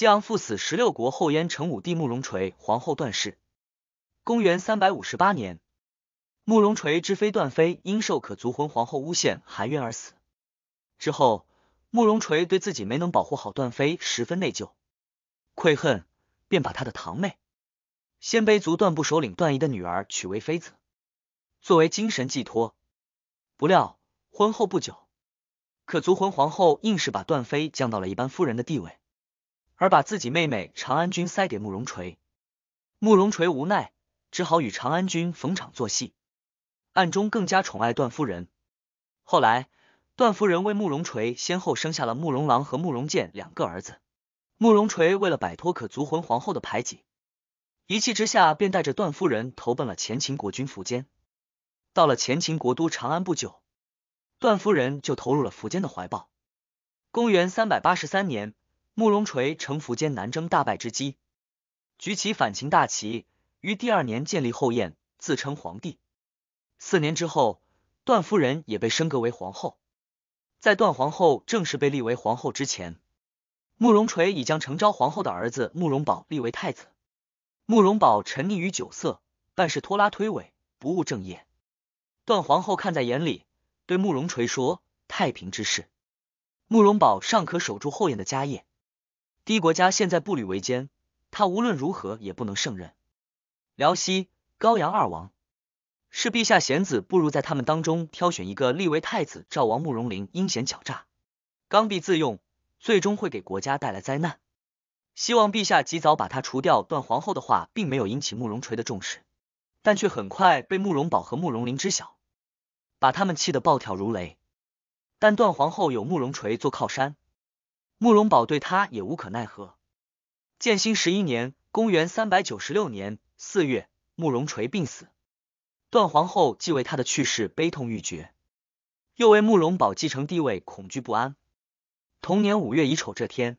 西昂父死，十六国后燕成武帝慕容垂皇后段氏，公元三百五十八年，慕容垂之妃段妃因受可族魂皇后诬陷含冤而死。之后，慕容垂对自己没能保护好段妃十分内疚、愧恨，便把他的堂妹，鲜卑族段部首领段仪的女儿娶为妃子，作为精神寄托。不料婚后不久，可族魂皇后硬是把段妃降到了一般夫人的地位。而把自己妹妹长安君塞给慕容垂，慕容垂无奈，只好与长安君逢场作戏，暗中更加宠爱段夫人。后来，段夫人为慕容垂先后生下了慕容郎和慕容剑两个儿子。慕容垂为了摆脱可族魂皇后的排挤，一气之下便带着段夫人投奔了前秦国君苻坚。到了前秦国都长安不久，段夫人就投入了苻坚的怀抱。公元三百八十三年。慕容垂乘苻坚南征大败之机，举起反秦大旗，于第二年建立后燕，自称皇帝。四年之后，段夫人也被升格为皇后。在段皇后正式被立为皇后之前，慕容垂已将诚昭皇后的儿子慕容宝立为太子。慕容宝沉溺于酒色，办事拖拉推诿，不务正业。段皇后看在眼里，对慕容垂说：“太平之事，慕容宝尚可守住后燕的家业。”一国家现在步履维艰，他无论如何也不能胜任。辽西高阳二王是陛下贤子，不如在他们当中挑选一个立为太子。赵王慕容麟阴险狡诈，刚愎自用，最终会给国家带来灾难。希望陛下及早把他除掉。段皇后的话并没有引起慕容垂的重视，但却很快被慕容宝和慕容麟知晓，把他们气得暴跳如雷。但段皇后有慕容垂做靠山。慕容宝对他也无可奈何。建兴十一年（公元三百九十六年四月），慕容垂病死，段皇后既为他的去世悲痛欲绝，又为慕容宝继承地位恐惧不安。同年五月乙丑这天，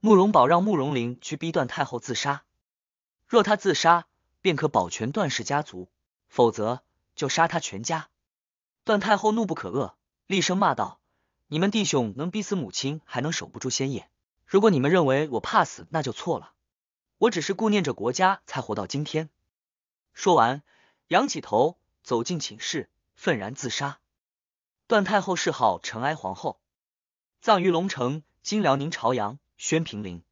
慕容宝让慕容麟去逼段太后自杀，若他自杀，便可保全段氏家族；否则，就杀他全家。段太后怒不可遏，厉声骂道。你们弟兄能逼死母亲，还能守不住仙业？如果你们认为我怕死，那就错了。我只是顾念着国家，才活到今天。说完，仰起头，走进寝室，愤然自杀。段太后谥号尘埃皇后，葬于龙城，今辽宁朝阳宣平陵。